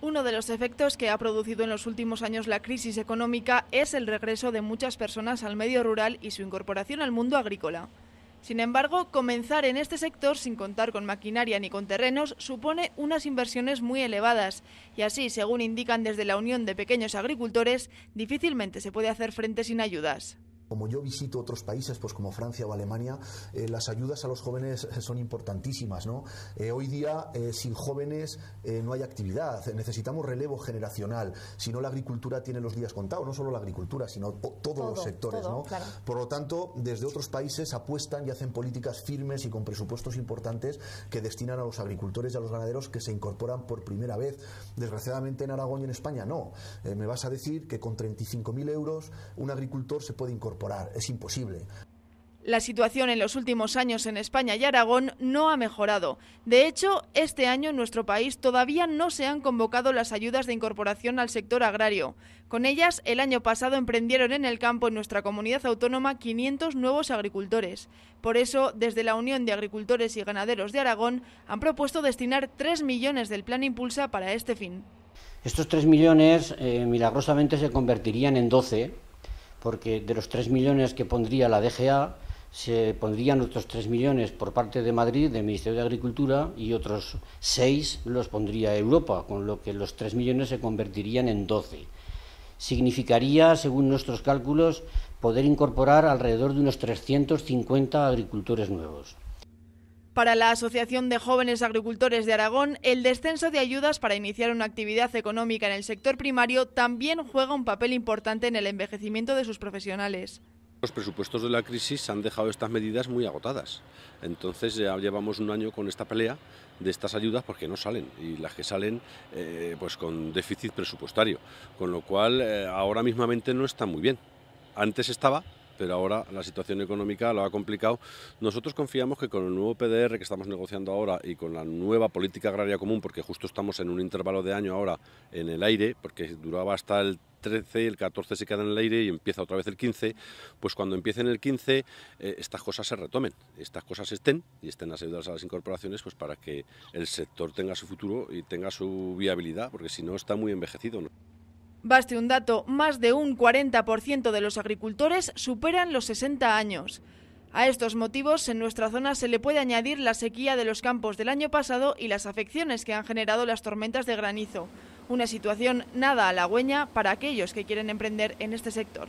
Uno de los efectos que ha producido en los últimos años la crisis económica es el regreso de muchas personas al medio rural y su incorporación al mundo agrícola. Sin embargo, comenzar en este sector sin contar con maquinaria ni con terrenos supone unas inversiones muy elevadas y así, según indican desde la Unión de Pequeños Agricultores, difícilmente se puede hacer frente sin ayudas. Como yo visito otros países, pues como Francia o Alemania, eh, las ayudas a los jóvenes eh, son importantísimas, ¿no? Eh, hoy día, sin jóvenes no hay actividad, necesitamos relevo generacional. Si no, la agricultura tiene los días contados, no solo la agricultura, sino todos los sectores, ¿no? Por lo tanto, desde otros países apuestan y hacen políticas firmes y con presupuestos importantes que destinan a los agricultores y a los ganaderos que se incorporan por primera vez. Desgraciadamente en Aragón y en España no. me vas a decir que con 35.000 euros un agricultor se puede incorporar es imposible. La situación en los últimos años en España y Aragón no ha mejorado. De hecho, este año en nuestro país todavía no se han convocado las ayudas de incorporación al sector agrario. Con ellas, el año pasado emprendieron en el campo en nuestra comunidad autónoma 500 nuevos agricultores. Por eso, desde la Unión de Agricultores y Ganaderos de Aragón han propuesto destinar 3 millones del Plan Impulsa para este fin. Estos 3 millones, eh, milagrosamente, se convertirían en 12 porque de los 3 millones que pondría la DGA, se pondrían otros 3 millones por parte de Madrid, del Ministerio de Agricultura, y otros 6 los pondría Europa, con lo que los 3 millones se convertirían en 12. Significaría, según nuestros cálculos, poder incorporar alrededor de unos 350 agricultores nuevos. Para la Asociación de Jóvenes Agricultores de Aragón, el descenso de ayudas para iniciar una actividad económica en el sector primario también juega un papel importante en el envejecimiento de sus profesionales. Los presupuestos de la crisis han dejado estas medidas muy agotadas. Entonces ya llevamos un año con esta pelea de estas ayudas porque no salen y las que salen eh, pues con déficit presupuestario, con lo cual eh, ahora mismamente no está muy bien. Antes estaba, pero ahora la situación económica lo ha complicado. Nosotros confiamos que con el nuevo PDR que estamos negociando ahora y con la nueva política agraria común, porque justo estamos en un intervalo de año ahora en el aire, porque duraba hasta el 13, el 14 se queda en el aire y empieza otra vez el 15, pues cuando empiece en el 15 eh, estas cosas se retomen, estas cosas estén y estén las ayudas a las incorporaciones pues para que el sector tenga su futuro y tenga su viabilidad, porque si no está muy envejecido. Baste un dato, más de un 40% de los agricultores superan los 60 años. A estos motivos, en nuestra zona se le puede añadir la sequía de los campos del año pasado y las afecciones que han generado las tormentas de granizo. Una situación nada halagüeña para aquellos que quieren emprender en este sector.